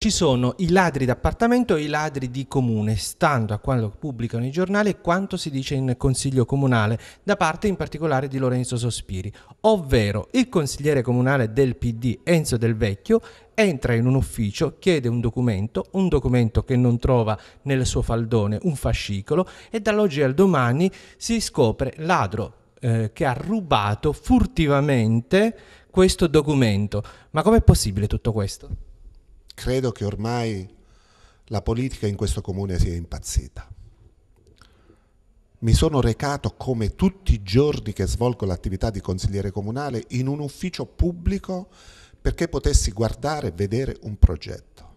Ci sono i ladri d'appartamento e i ladri di comune, stando a quanto pubblicano i giornali e quanto si dice in consiglio comunale, da parte in particolare di Lorenzo Sospiri, ovvero il consigliere comunale del PD Enzo Del Vecchio entra in un ufficio, chiede un documento, un documento che non trova nel suo faldone, un fascicolo, e dall'oggi al domani si scopre ladro eh, che ha rubato furtivamente questo documento. Ma com'è possibile tutto questo? credo che ormai la politica in questo comune sia impazzita. Mi sono recato come tutti i giorni che svolgo l'attività di consigliere comunale in un ufficio pubblico perché potessi guardare e vedere un progetto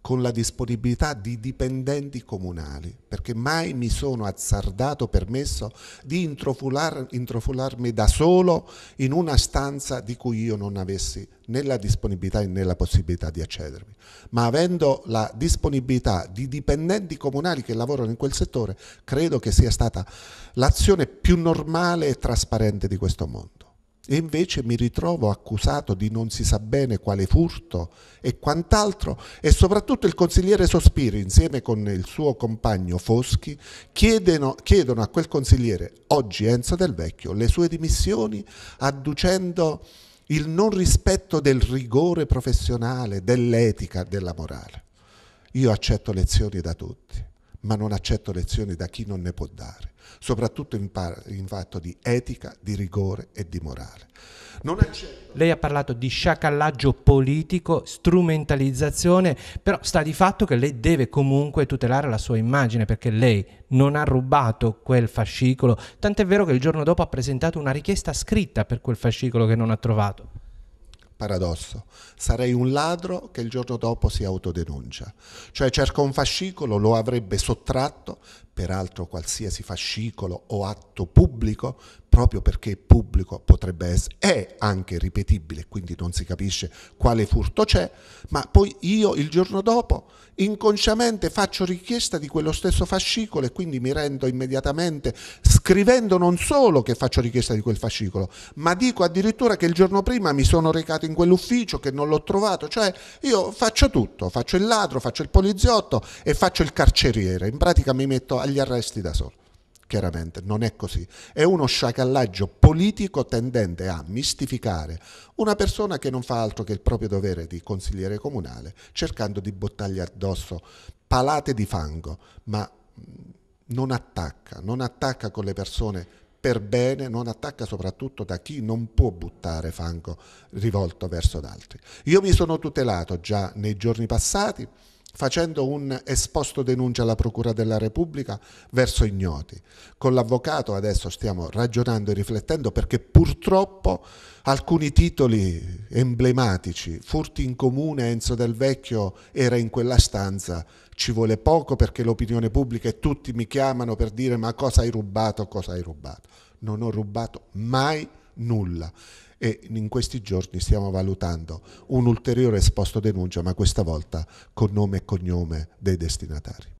con la disponibilità di dipendenti comunali, perché mai mi sono azzardato permesso di introfular, introfularmi da solo in una stanza di cui io non avessi né la disponibilità né la possibilità di accedervi, ma avendo la disponibilità di dipendenti comunali che lavorano in quel settore, credo che sia stata l'azione più normale e trasparente di questo mondo e invece mi ritrovo accusato di non si sa bene quale furto e quant'altro e soprattutto il consigliere Sospiri insieme con il suo compagno Foschi chiedono, chiedono a quel consigliere, oggi Enzo Del Vecchio, le sue dimissioni adducendo il non rispetto del rigore professionale, dell'etica, della morale. Io accetto lezioni da tutti, ma non accetto lezioni da chi non ne può dare soprattutto in, par- in fatto di etica, di rigore e di morale. Certo lei ha parlato di sciacallaggio politico, strumentalizzazione, però sta di fatto che lei deve comunque tutelare la sua immagine perché lei non ha rubato quel fascicolo, tant'è vero che il giorno dopo ha presentato una richiesta scritta per quel fascicolo che non ha trovato paradosso, sarei un ladro che il giorno dopo si autodenuncia, cioè cerca un fascicolo, lo avrebbe sottratto, peraltro qualsiasi fascicolo o atto pubblico proprio perché pubblico potrebbe essere, è anche ripetibile, quindi non si capisce quale furto c'è, ma poi io il giorno dopo inconsciamente faccio richiesta di quello stesso fascicolo e quindi mi rendo immediatamente scrivendo non solo che faccio richiesta di quel fascicolo, ma dico addirittura che il giorno prima mi sono recato in quell'ufficio, che non l'ho trovato, cioè io faccio tutto, faccio il ladro, faccio il poliziotto e faccio il carceriere, in pratica mi metto agli arresti da solo chiaramente non è così, è uno sciacallaggio politico tendente a mistificare una persona che non fa altro che il proprio dovere di consigliere comunale cercando di buttargli addosso palate di fango, ma mm, non attacca, non attacca con le persone per bene, non attacca soprattutto da chi non può buttare fango rivolto verso ad altri. Io mi sono tutelato già nei giorni passati, facendo un esposto denuncia alla Procura della Repubblica verso ignoti. Con l'avvocato adesso stiamo ragionando e riflettendo perché purtroppo alcuni titoli emblematici, furti in comune, Enzo del Vecchio era in quella stanza, ci vuole poco perché l'opinione pubblica e tutti mi chiamano per dire ma cosa hai rubato, cosa hai rubato. Non ho rubato mai nulla e in questi giorni stiamo valutando un ulteriore esposto denuncia, ma questa volta con nome e cognome dei destinatari.